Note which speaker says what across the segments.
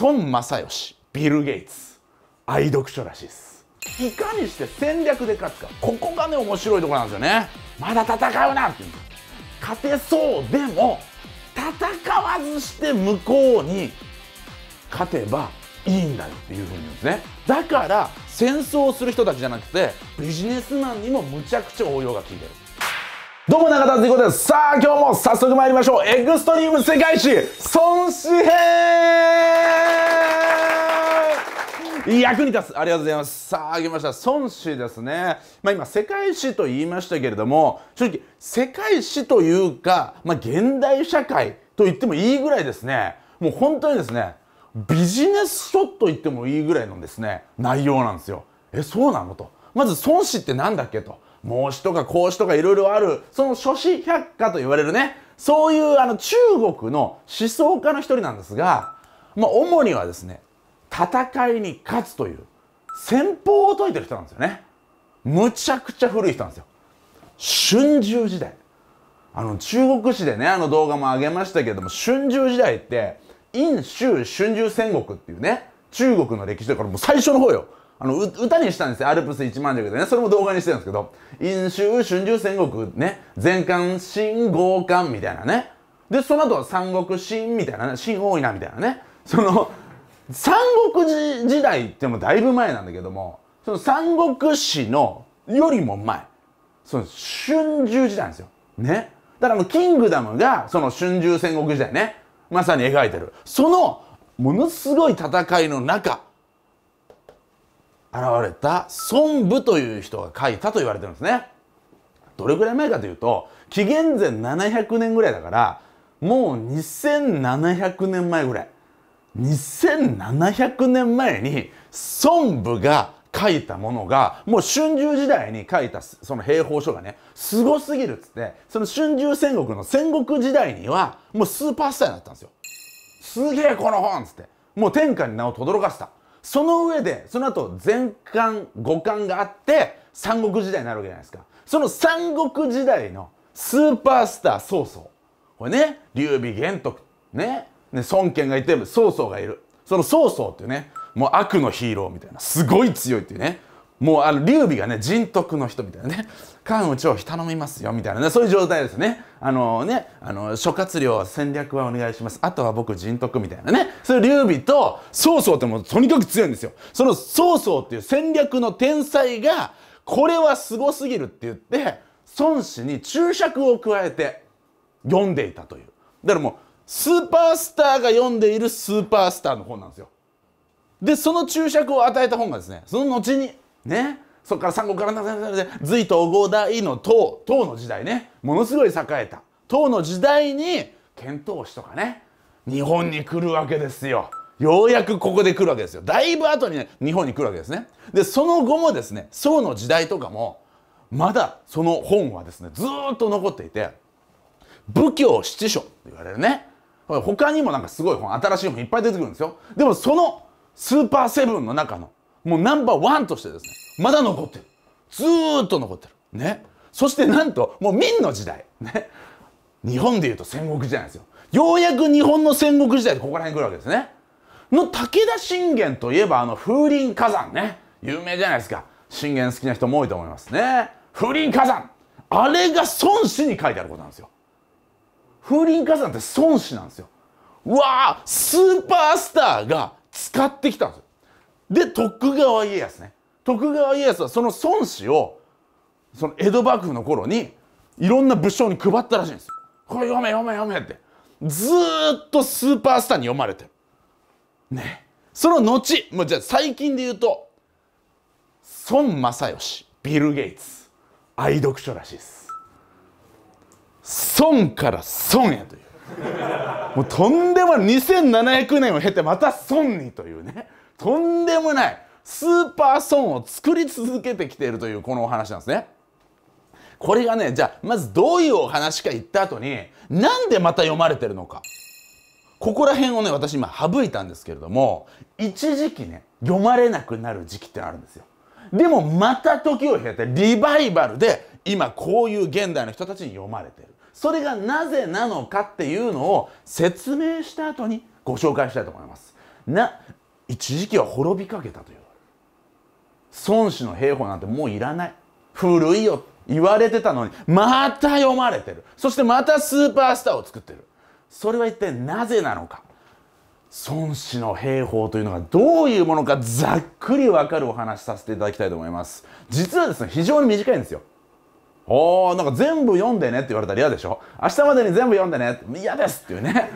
Speaker 1: 孫正義ビル・ゲイツ愛読書らしいですいかにして戦略で勝つかここがね面白いところなんですよねまだ戦うなってう勝てそうでも戦わずして向こうに勝てばいいんだよっていうふうに言うんですねだから戦争をする人たちじゃなくてビジネスマンにもむちゃくちゃ応用が効いてるどうも中田敦彦です。さあ、今日も早速参りましょう。エクストリーム世界史、孫子編役に立つありがとうございます。さあ、あげました。孫子ですね。まあ今、世界史と言いましたけれども、正直、世界史というか、まあ現代社会と言ってもいいぐらいですね。もう本当にですね、ビジネス書と言ってもいいぐらいのですね、内容なんですよ。え、そうなのと。まず孫子って何だっけと。孟子とか孔子とかいろいろあるその諸子百科と言われるねそういうあの中国の思想家の一人なんですが、まあ、主にはですね戦いに勝つという戦法を解いてる人なんですよねむちゃくちゃ古い人なんですよ春秋時代あの中国史でねあの動画も上げましたけれども春秋時代って陰州春秋戦国っていうね中国の歴史だからもう最初の方よあの歌にしたんですよアルプス一万尺でねそれも動画にしてるんですけど「飲酒春秋戦国」ね全冠、新豪冠みたいなねでその後は三国新みたいなね新多いなみたいなねその三国時代ってもうだいぶ前なんだけどもその三国志のよりも前その春秋時代なんですよねだからもうキングダムがその春秋戦国時代ねまさに描いてるそのものすごい戦いの中現れた孫武という人が書いたと言われてるんですね。どれぐらい前かというと紀元前700年ぐらいだからもう2700年前ぐらい2700年前に孫武が書いたものがもう春秋時代に書いたその兵法書がねすごすぎるっつってその春秋戦国の戦国時代にはもうスーパースターになったんですよ。すげえこの本っつってもう天下に名を轟かせた。その上でその後全巻五巻があって三国時代になるわけじゃないですかその三国時代のスーパースター曹操これね劉備玄徳ねね孫権がいて曹操がいるその曹操っていうねもう悪のヒーローみたいなすごい強いっていうねもうあの劉備がね人徳の人みたいなね関羽を頼みますよみたいなねそういう状態ですねあのねあの諸葛亮戦略はお願いしますあとは僕人徳みたいなねそれ劉備と曹操ってもうとにかく強いんですよその曹操っていう戦略の天才がこれはすごすぎるって言って孫子に注釈を加えて読んでいたというだからもうスーパースターが読んでいるスーパースターの本なんですよでその注釈を与えた本がですねその後にねそこから三国から隋と五代の唐唐の時代ねものすごい栄えた唐の時代に遣唐使とかね日本に来るわけですよ。ようやくここで来るわけですよ。だいぶ後にね、日本に来るわけですね。で、その後もですね、宋の時代とかも、まだその本はですね、ずっと残っていて、仏教七書って言われるね。他にもなんかすごい本、新しい本いっぱい出てくるんですよ。でもそのスーパーセブンの中のもうナンバーワンとしてですねまだ残ってるずーっと残ってるねそしてなんともう明の時代ね日本でいうと戦国時代なんですよようやく日本の戦国時代でここら辺来るわけですねの武田信玄といえばあの風林火山ね有名じゃないですか信玄好きな人も多いと思いますね風林火山あれが孫子に書いてあることなんですよ風林火山って孫子なんですようわあスーパースターが使ってきたんですよで徳川家康ね徳川家康はその孫子をその江戸幕府の頃にいろんな武将に配ったらしいんですよ。これ読め読め読めってずっとスーパースターに読まれてる。ねその後もうじゃあ最近で言うと孫正義ビル・ゲイツ愛読書らしいです。孫から孫へというもうとんでもない2700年を経てまた孫にというね。とんでもないスーパーソンを作り続けてきているというこのお話なんですね。これがねじゃあまずどういうお話か言った後になんでまた読まれてるのかここら辺をね私今省いたんですけれども一時期ね読まれなくなる時期ってあるんですよ。でもまた時を経てリバイバルで今こういう現代の人たちに読まれてるそれがなぜなのかっていうのを説明した後にご紹介したいと思います。な一時期は滅びかけたという孫子の兵法なんてもういらない古いよ言われてたのにまた読まれてるそしてまたスーパースターを作ってるそれは一体なぜなのか孫子の兵法というのがどういうものかざっくり分かるお話させていただきたいと思います実はですね非常に短いんですよおーなんか全部読んでねって言われたら嫌でしょ明日までに全部読んでね嫌ですっていうね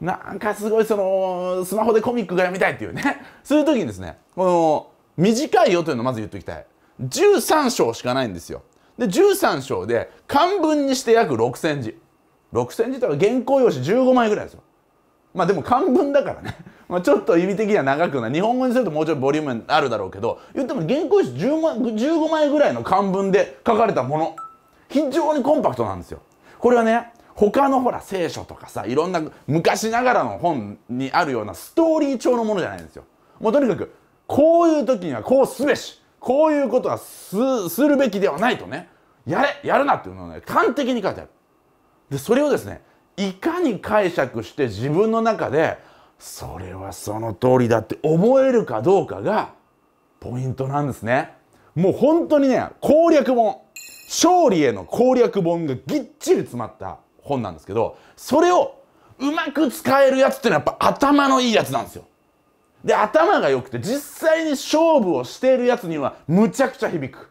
Speaker 1: なんかすごいそのスマホでコミックが読みたいっていうねそういう時にですねこの短いよというのをまず言っておきたい13章しかないんですよで13章で漢文にして約6,000字6,000字とか原稿用紙15枚ぐらいですよまあでも漢文だからねまあちょっと意味的には長くない日本語にするともうちょいボリュームあるだろうけど言っても原稿用紙10 15枚ぐらいの漢文で書かれたもの非常にコンパクトなんですよこれはね他のほら聖書とかさいろんな昔ながらの本にあるようなストーリー調のものじゃないんですよもうとにかくこういう時にはこうすべしこういうことはするべきではないとねやれやるなっていうのをね端的に書いてあるでそれをですねいかに解釈して自分の中でそれはその通りだって思えるかどうかがポイントなんですねもう本当にね攻略本勝利への攻略本がぎっちり詰まった本なんですけどそれをうまく使えるやつっていうのはやっぱ頭のいいやつなんですよ。で頭が良くて実際に勝負をしているやつにはむちゃくちゃ響く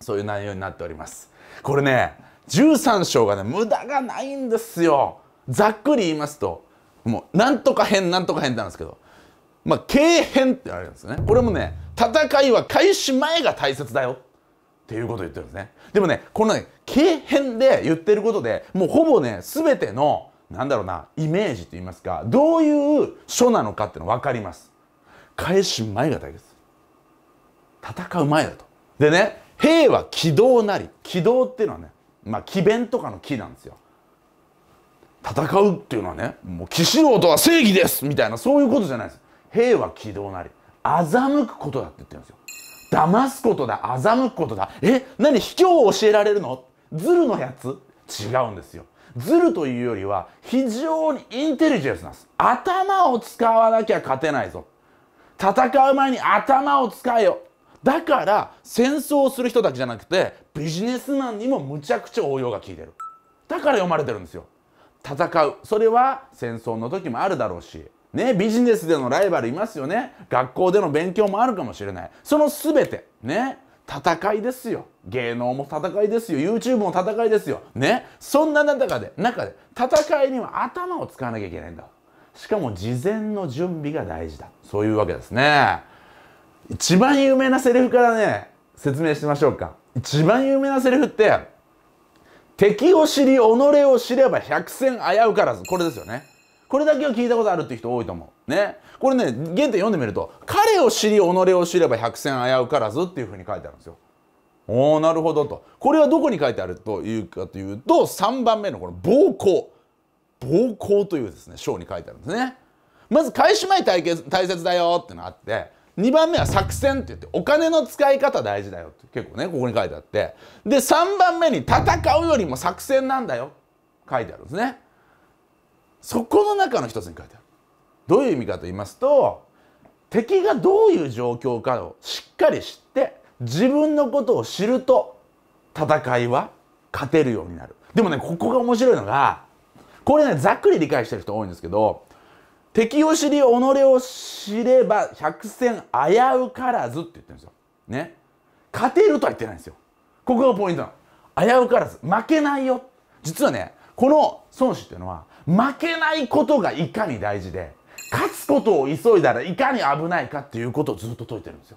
Speaker 1: そういう内容になっておりますこれね13章がね無駄がないんですよざっくり言いますともうなんとか編なんとか編なんですけどまあ、軽編って言われるんですよねこれもね戦いは開始前が大切だよっていうことを言ってるんですねでもねこのね軽変で言ってることでもうほぼね全てのなんだろうなイメージといいますかどういう書なのかっていうの分かります返し前が大です戦う前だとでね兵は軌道なり軌道っていうのはねまあ詭弁とかの木なんですよ戦うっていうのはねもう騎士郎とは正義ですみたいなそういうことじゃないです兵は軌道なり欺くことだって言ってるんですよ騙すことだ欺くことだえ何卑怯を教えられるのズルのやつ違うんですよズルというよりは非常にインテリジェンスなんです頭を使わなきゃ勝てないぞ戦う前に頭を使えよだから戦争をする人だけじゃなくてビジネスマンにもむちゃくちゃ応用が効いてるだから読まれてるんですよ戦うそれは戦争の時もあるだろうしね、ビジネスでのライバルいますよね学校での勉強もあるかもしれないその全てね戦いですよ芸能も戦いですよ YouTube も戦いですよねそんな中で中で戦いには頭を使わなきゃいけないんだしかも事前の準備が大事だそういうわけですね一番有名なセリフからね説明しましょうか一番有名なセリフって敵を知り己を知れば百戦危うからずこれですよねこれだけは聞いたことあるって人多いと思う。ね。これね、原点読んでみると、彼を知り、己を知れば百戦危うからずっていうふうに書いてあるんですよ。おー、なるほどと。これはどこに書いてあるというかというと、3番目のこの暴行。暴行というですね、章に書いてあるんですね。まず返し前対大切だよってのがあって、2番目は作戦って言ってお金の使い方大事だよって結構ねここに書いてあってで3番目に戦うよりも作戦なんだよ書いてあるんですねそこの中の一つに書いてあるどういう意味かと言いますと敵がどういう状況かをしっかり知って自分のことを知ると戦いは勝てるようになるでもねここが面白いのがこれねざっくり理解してる人多いんですけど敵を知り己を知れば百戦危うからずって言ってるんですよ。ね勝てるとは言ってないんですよ。ここがポイントなの。危うからず負けないよ。実はねこの孫子っていうのは負けないことがいかに大事で勝つことを急いだらいかに危ないかっていうことをずっと説いてるんですよ。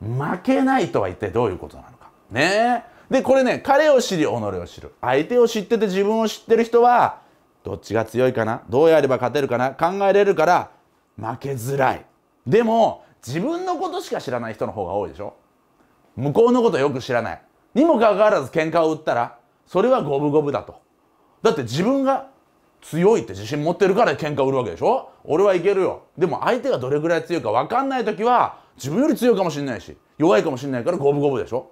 Speaker 1: 負けないとは一体どういうことなのか。ねでこれね彼を知り己を知る相手を知ってて自分を知ってる人はどっちが強いかなどうやれば勝てるかな考えれるから負けづらい。でも自分のことしか知らない人の方が多いでしょ向こうのことよく知らない。にもかかわらず喧嘩を売ったらそれは五分五分だと。だって自分が強いって自信持ってるから喧嘩売るわけでしょ俺はいけるよでも相手がどれぐらい強いか分かんない時は自分より強いかもしんないし弱いかもしんないから五分五分でしょ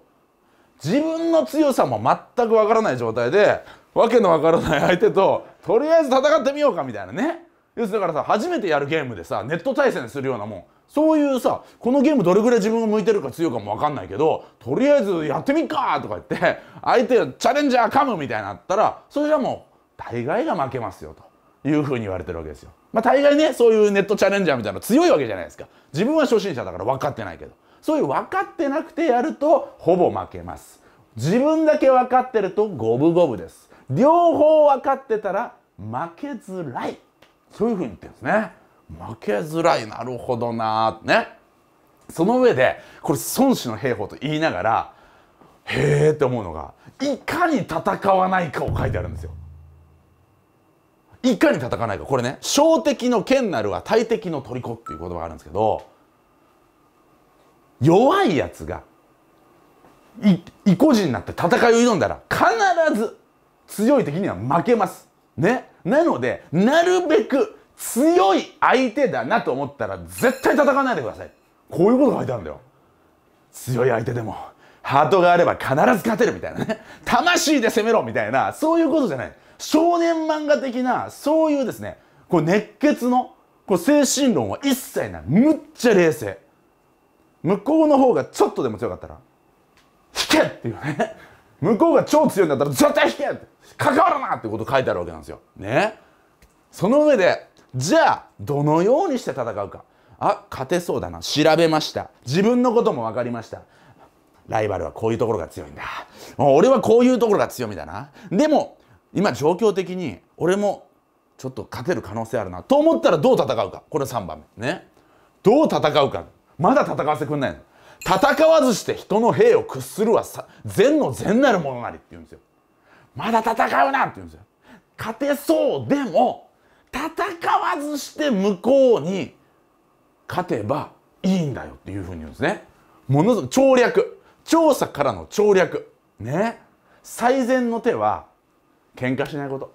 Speaker 1: 自分の強さも全く分からない状態でわけの分からない相手ととりあえず戦ってみようかみたいなね要するだからさ初めてやるゲームでさネット対戦するようなもんそういうさこのゲームどれぐらい自分が向いてるか強いかも分かんないけどとりあえずやってみっかとか言って相手チャレンジャーカムみたいになったらそれじゃもう大概が負けますよというふうに言われてるわけですよ。まあ、大概ねそういうネットチャレンジャーみたいなの強いわけじゃないですか自分は初心者だから分かってないけどそういう分かってなくてやるとほぼ負けます自分だけ分かってると五分五分です両方分かってたら負けづらいそういうふうに言ってるんですね負けづらいなるほどなねその上でこれ孫子の兵法と言いながらへえって思うのがいかに戦わないかを書いてあるんですよいかに叩かないかこれね「小敵の剣なるは大敵の虜」っていう言葉があるんですけど弱いやつが意固人になって戦いを挑んだら必ず強い敵には負けます。ね、なのでなるべく強い相手だなと思ったら絶対叩かないでくださいこういうことが書いてあるんだよ強い相手でもハートがあれば必ず勝てるみたいなね魂で攻めろみたいなそういうことじゃない少年漫画的な、そういうですね、こう熱血のこう精神論は一切ない。むっちゃ冷静。向こうの方がちょっとでも強かったら、引けっていうね。向こうが超強いんだったら絶対引けって関わるなってこと書いてあるわけなんですよ。ね。その上で、じゃあ、どのようにして戦うか。あ、勝てそうだな。調べました。自分のことも分かりました。ライバルはこういうところが強いんだ。俺はこういうところが強みだな。でも、今状況的に俺もちょっと勝てる可能性あるなと思ったらどう戦うかこれ3番目ねどう戦うかまだ戦わせてくんないの戦わずして人の兵を屈するは善の善なるものなりって言うんですよまだ戦うなって言うんですよ勝てそうでも戦わずして向こうに勝てばいいんだよっていうふうに言うんですねものすごく調略調査からの調略ね最善の手は喧嘩しないこと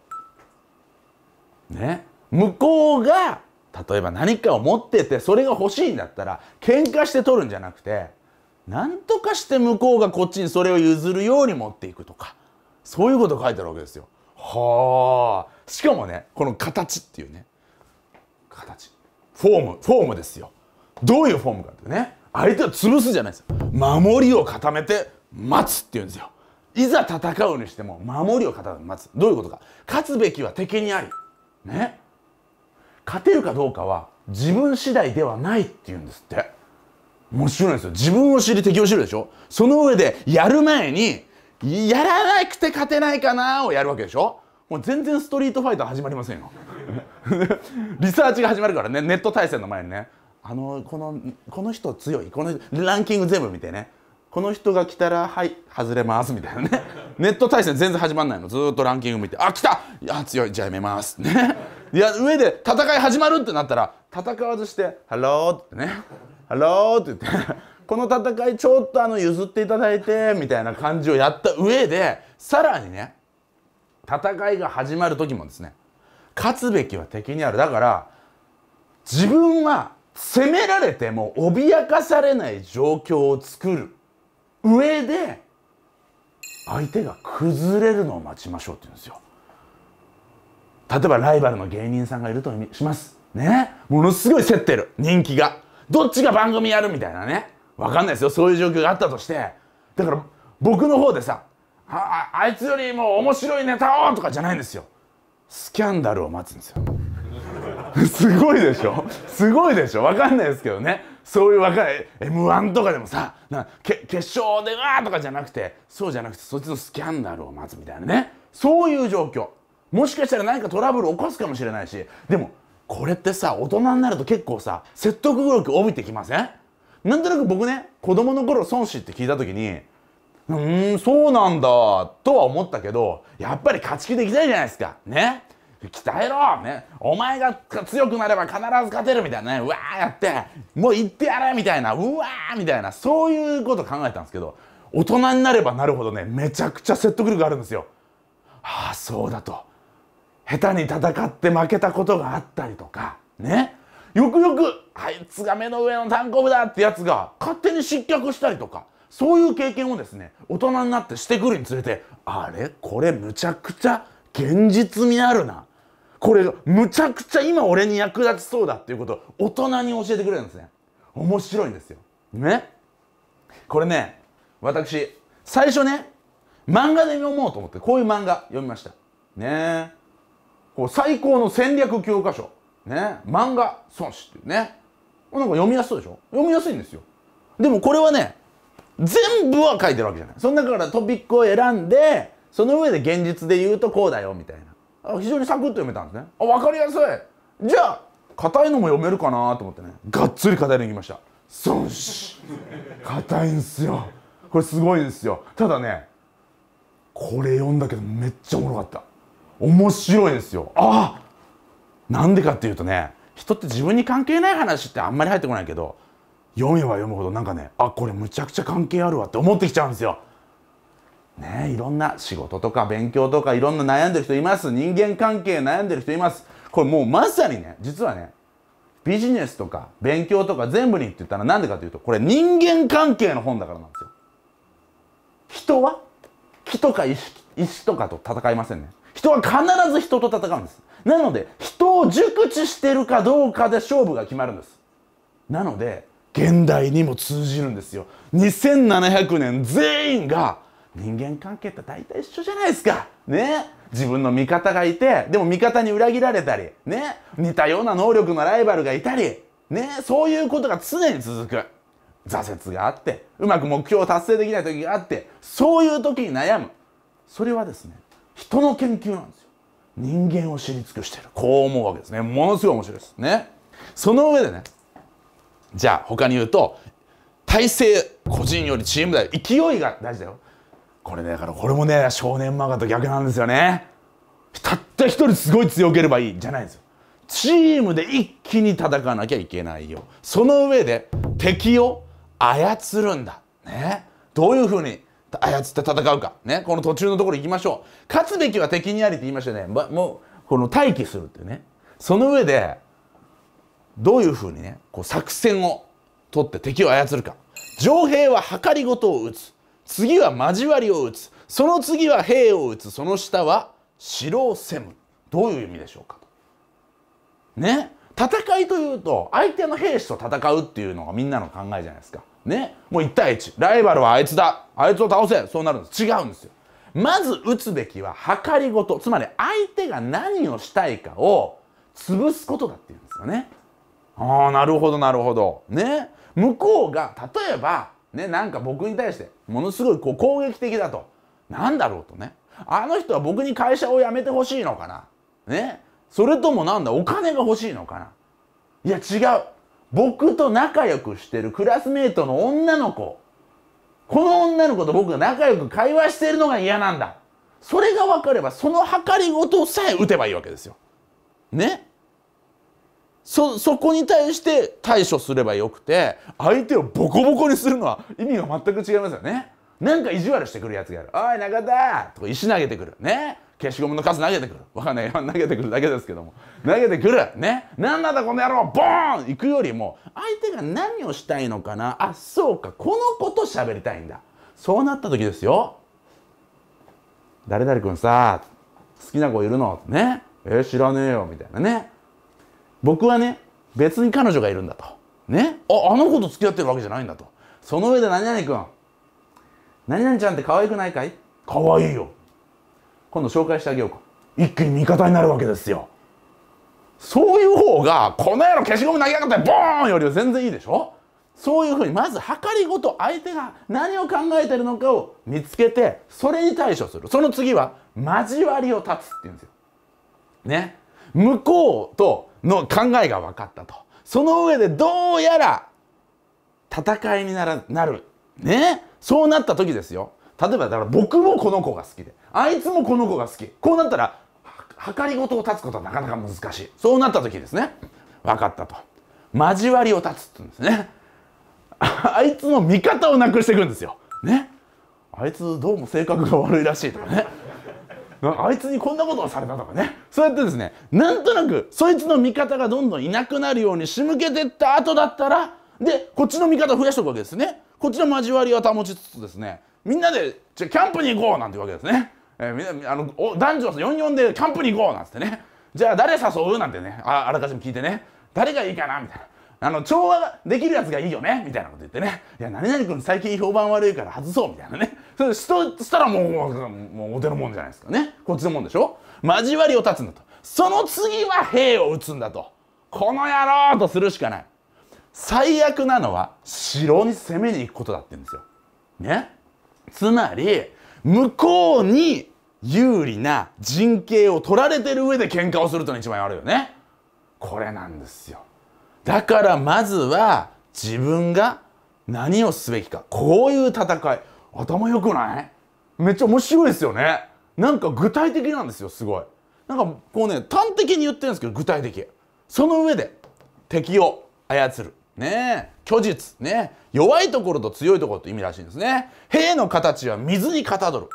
Speaker 1: ね向こうが例えば何かを持っててそれが欲しいんだったら喧嘩して取るんじゃなくて何とかして向こうがこっちにそれを譲るように持っていくとかそういうこと書いてあるわけですよ。はあしかもねこの形っていうね形フォームフォームですよ。どういうフォームかってね相手を潰すじゃないですよ。守りを固めて待つっていうんですよ。いざ戦うにしても守りを固めますどういうことか勝つべきは敵にありね勝てるかどうかは自分次第ではないっていうんですって面白いんですよ自分を知り敵を知るでしょその上でやる前にやらなくて勝てないかなをやるわけでしょもう全然ストリートファイター始まりませんよ リサーチが始まるからねネット対戦の前にねあのこのこの人強いこのランキング全部見てねこの人が来たらはい外れますみたいなねネット対戦全然始まんないのずっとランキング見てあ来たいや強いじゃあやめますねいや上で戦い始まるってなったら戦わずして「ハロー」ってね「ハロー」って言ってこの戦いちょっとあの譲っていただいてみたいな感じをやった上でさらにね戦いが始まる時もですね勝つべきは敵にあるだから自分は責められても脅かされない状況を作る上で相手が崩れるのを待ちましょうって言うんですよ例えばライバルの芸人さんがいるとしますねものすごい競ってる人気がどっちが番組やるみたいなね分かんないですよそういう状況があったとしてだから僕の方でさああいつよりも面白いネタをとかじゃないんですよスキャンダルを待つんですよすごいでしょすごいでしょ分かんないですけどねそういう若い m 1とかでもさなけ決勝でわーとかじゃなくてそうじゃなくてそっちのスキャンダルを待つみたいなねそういう状況もしかしたら何かトラブル起こすかもしれないしでもこれってさ大人になると結構さ説得力帯びてきませんなんとなく僕ね子供の頃孫子って聞いた時にうーんそうなんだとは思ったけどやっぱり勝ち気でいきたいじゃないですかね鍛えろ、ね、お前が強くなれば必ず勝てるみたいなねうわーやってもう行ってやれみたいなうわーみたいなそういうこと考えたんですけど大人になればなるほどねめちゃくちゃ説得力があるんですよ。ああそうだと下手に戦って負けたことがあったりとかねよくよくあいつが目の上の単行部だってやつが勝手に失脚したりとかそういう経験をですね大人になってしてくるにつれてあれこれむちゃくちゃ現実味あるなこれむちゃくちゃ今俺に役立ちそうだっていうことを大人に教えてくれるんですね面白いんですよねこれね私最初ね漫画で読もうと思ってこういう漫画読みましたねこう最高の戦略教科書ね漫画孫子っていうねなんか読みやすそうでしょ読みやすいんですよでもこれはね全部は書いてるわけじゃないその中からトピックを選んでその上で現実で言うとこうだよみたいな非常にサクッと読めたんですねあ分かりやすいじゃあ硬いのも読めるかなと思ってねがっつり硬いのいきました孫子硬いんですよこれすごいですよただねこれ読んだけどめっちゃおもろかった面白いですよあなんでかっていうとね人って自分に関係ない話ってあんまり入ってこないけど読めば読むほどなんかねあこれむちゃくちゃ関係あるわって思ってきちゃうんですよねいろんな仕事とか勉強とかいろんな悩んでる人います人間関係悩んでる人いますこれもうまさにね実はねビジネスとか勉強とか全部にって言ったらなんでかというとこれ人間関係の本だからなんですよ人は木とか石石とかと戦いませんね人は必ず人と戦うんですなので人を熟知してるかどうかで勝負が決まるんですなので現代にも通じるんですよ2700年全員が人間関係って大体一緒じゃないですか。ね自分の味方がいて、でも味方に裏切られたり、ね似たような能力のライバルがいたり、ねそういうことが常に続く。挫折があって、うまく目標を達成できない時があって、そういう時に悩む。それはですね、人の研究なんですよ。人間を知り尽くしてる。こう思うわけですね。ものすごい面白いです。ね。その上でね、じゃあ他に言うと、体制、個人よりチームだよ。勢いが大事だよ。これねだからこれもね少年漫画と逆なんですよねたった一人すごい強ければいいじゃないんですよチームで一気に叩かなきゃいけないよその上で敵を操るんだねどういうふうに操って戦うかねこの途中のところ行きましょう勝つべきは敵にありって言いましたね、ま、もうこの待機するっていうねその上でどういうふうにねこう作戦を取って敵を操るか城兵は計りごとを打つ次は交わりを打つその次は兵を打つその下は城を攻むどういう意味でしょうかね戦いというと相手の兵士と戦うっていうのがみんなの考えじゃないですかねもう1対1ライバルはあいつだあいつを倒せそうなるんです違うんですよまず打つべきは計りごとつまり相手が何をしたいかを潰すことだっていうんですよねああなるほどなるほどね向こうが例えばね、なんか僕に対してものすごいこう攻撃的だと何だろうとねあの人は僕に会社を辞めてほしいのかなねそれともなんだお金が欲しいのかないや違う僕と仲良くしてるクラスメートの女の子この女の子と僕が仲良く会話してるのが嫌なんだそれが分かればその計りごとさえ打てばいいわけですよねそそこに対して対処すればよくて相手をボコボコにするのは意味が全く違いますよねなんか意地悪してくるやつがある「おい中田!」とか石投げてくるね消しゴムの数投げてくるわかんない投げてくるだけですけども投げてくるねなんだこの野郎ボーン行くよりも相手が何をしたいのかなあそうかこのこと喋りたいんだそうなった時ですよ「誰々君さ好きな子いるの?」ねえ知らねえよみたいなね僕はね別に彼女がいるんだとねああの子と付き合ってるわけじゃないんだとその上で何々君何々ちゃんって可愛くないかい可愛いよ今度紹介してあげようか一気に味方になるわけですよそういう方がこの野郎消しゴム投げやがってボーンよりは全然いいでしょそういうふうにまず計りごと相手が何を考えてるのかを見つけてそれに対処するその次は交わりを断つっていうんですよね向こうとの考えが分かったとその上でどうやら戦いにならなるねそうなった時ですよ例えばだから僕もこの子が好きであいつもこの子が好きこうなったらはかりごとを断つことはなかなか難しいそうなった時ですね分かったと交わりを断つって言うんですねあいつの味方をなくしていくんですよねあいつどうも性格が悪いらしいとかねあいつにこんなことをされたとかねそうやってですねなんとなくそいつの味方がどんどんいなくなるように仕向けてった後だったらでこっちの味方増やしておくわけですねこっちの交わりを保ちつつですねみんなでじゃキャンプに行こうなんていうわけですね、えー、みんなあの男女44でキャンプに行こうなんつってねじゃあ誰誘うなんてねああらかじめ聞いてね誰がいいかなみたいなあの調和ができるやつがいいよねみたいなこと言ってねいや何々君最近評判悪いから外そうみたいなねそしたらもうもうお手のもんじゃないですかねこっちのもんでしょ交わりを断つんだとその次は兵を打つんだとこの野郎とするしかない最悪なのは城に攻めに行くことだって言うんですよねつまり向こうに有利な陣形を取られてる上で喧嘩をするというのが一番悪いよねこれなんですよだからまずは自分が何をすべきかこういう戦い頭良くないめっちゃ面白いですよねなんか具体的なんですよすごいなんかこうね端的に言ってるんですけど具体的その上で敵を操るね虚実ね弱いところと強いところって意味らしいんですね兵の形は水にかたどる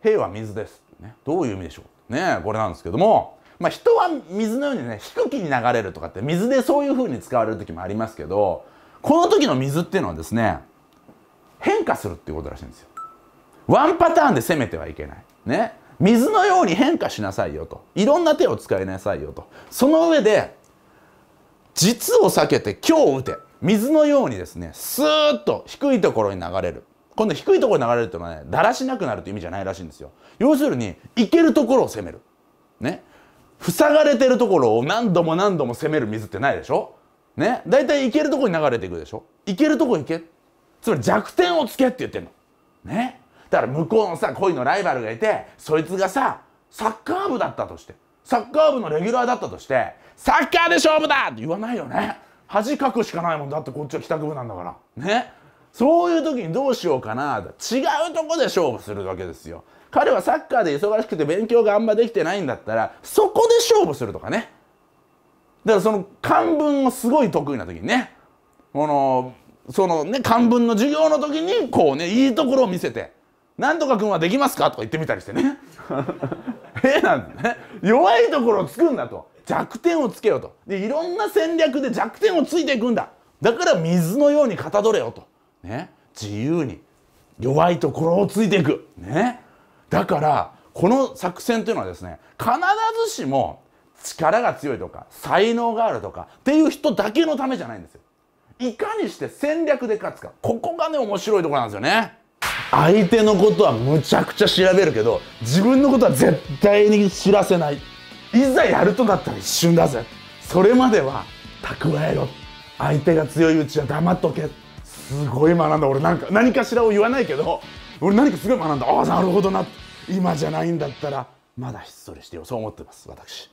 Speaker 1: 兵は水です、ね、どういう意味でしょうねこれなんですけどもまあ、人は水のようにね低気に流れるとかって水でそういう風に使われる時もありますけどこの時の水っていうのはですね変化するっていうことらしいんですよ。ワンパターンで攻めてはいけない。ね。水のように変化しなさいよと。いろんな手を使いなさいよと。その上で、実を避けて今日打て。水のようにですね、スーッと低いところに流れる。今度低いところに流れるっていうのはね、だらしなくなるという意味じゃないらしいんですよ。要するに、行けるところを攻める。ね。塞がれてるところを何度も何度も攻める水ってないでしょね。だいたい行けるところに流れていくでしょ行けるとこ行け。つまり弱点をつけって言ってんのねだから向こうのさ恋のライバルがいてそいつがさサッカー部だったとしてサッカー部のレギュラーだったとしてサッカーで勝負だって言わないよね恥かくしかないもんだってこっちは帰宅部なんだからねそういう時にどうしようかな違うとこで勝負するわけですよ彼はサッカーで忙しくて勉強があんまできてないんだったらそこで勝負するとかねだからその漢文をすごい得意な時にねこのそのね漢文の授業の時にこうねいいところを見せて「なんとか君はできますか?」とか言ってみたりしてね ええなんね弱いところをつくんだと弱点をつけようとでいろんな戦略で弱点をついていくんだだから水のようにかたどれよと、ね、自由に弱いところをついていく、ね、だからこの作戦というのはですね必ずしも力が強いとか才能があるとかっていう人だけのためじゃないんですよ。いかにして戦略で勝つかここがね面白いところなんですよね相手のことはむちゃくちゃ調べるけど自分のことは絶対に知らせないいざやるとなったら一瞬だぜそれまでは蓄えろ相手が強いうちは黙っとけすごい学んだ俺なんか何かしらを言わないけど俺何かすごい学んだああなるほどな今じゃないんだったらまだひっそりしてよそう思ってます私